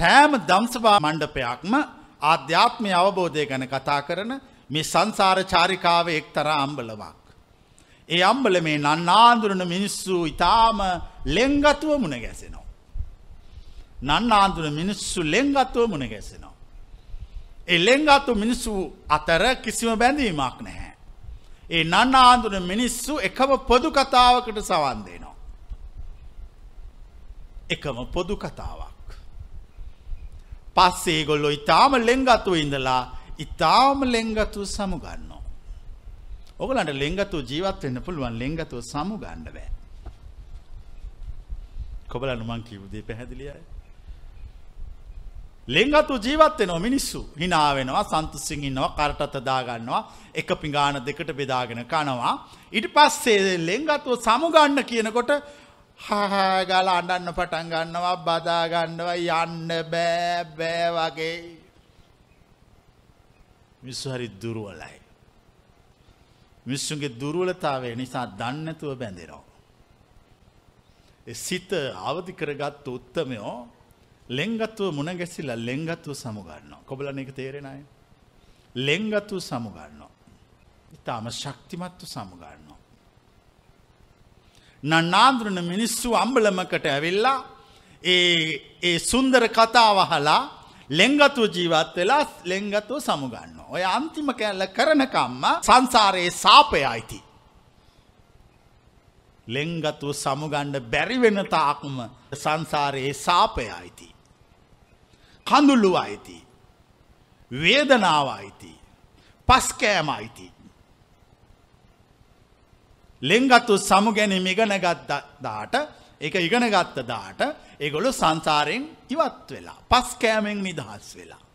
සෑම දම්සභා මණ්ඩපයක්ම ආධ්‍යාත්මය අවබෝධය ගැන කතා කරන මේ සංසාර චාරිකාව එක්තර අම්බලවක්. ඒ අම්බල මේ නන්නාන්දුරන මිනිස්සු ඉතාම ලෙංගතුව මුණ ගැසෙනවා. නන්නාන්දුර මිනිස්සු ලෙංගත්තුව මුණ ගැසෙනවා. ඒ ලෙංගත්තු මිනිස්සු අතර කිසිම බැඳීමක් නැහැ. ඒ නන්නාන්දුර මිනිස්සු එකම පොදු කතාවකට සවන්දේනවා. එකම පොදු කතාවක්. පස්සේ ඒගොල්ලෝ ඊටාම ලෙන්ගතු ඉඳලා ඊටාම ලෙන්ගතු සමුගන්නවා. ඔගලන්ට ලෙන්ගතු ජීවත් වෙන්න පුළුවන් ලෙන්ගතු සමුගන්න බෑ. කොබලන්න මං කිව්ව දේ පැහැදිලියයි. ලෙංගතු ජීවත් වෙනවා මිනිස්සු hina වෙනවා සන්තුෂ්ටින් ඉන්නවා කරටත දාගන්නවා එක පිඟාන දෙකට බෙදාගෙන කනවා ඊට පස්සේ ලෙංගතුව සමුගන්න කියනකොට හහා ගාලා අඬන්න පටන් ගන්නවා බදා ගන්නවා යන්න බෑ බෑ වගේ මිනිස්සු හරි දුර්වලයි මිනිස්සුන්ගේ දුර්වලතාවය නිසා දන්නේ නැතුව බැඳෙනවා සිත අවදි කරගත් උත්තමයෝ ලෙංගත්තුව මුණ ගැසිලා ලෙංගත්තුව සමුගන්නවා. කොබලන එක තේරෙනයි. ලෙංගත්තුව සමුගන්නවා. ඉතාම ශක්තිමත්තු සමුගන්නවා. නන්නාන්ද්‍රණ මිනිස්සු අම්බලමකට ඇවිල්ලා ඒ සුන්දර කතාවහලා ලෙංගතු ජීවත් වෙලා ලෙංගතුව සමුගන්න. ඔය අන්තිම කැල්ල කරනකම්ම සංසාරයේ සාපය අයිති. ලෙංගතුව සමුගණ්ඩ බැරිවෙන තාක්ම සංසාරයේ සාපය අයිති. කඳුල්ලු අයිති. වේදනාව අයිති. පස්කෑම අයිති. ලෙංගත්තු සමුගැනීම ඉගනගත් දාට එක ඉගෙනගත්ත දාට එගොලු සංසාරයෙන් ඉවත් වෙලා පස් කෑමෙන් නිදහස් වෙලා.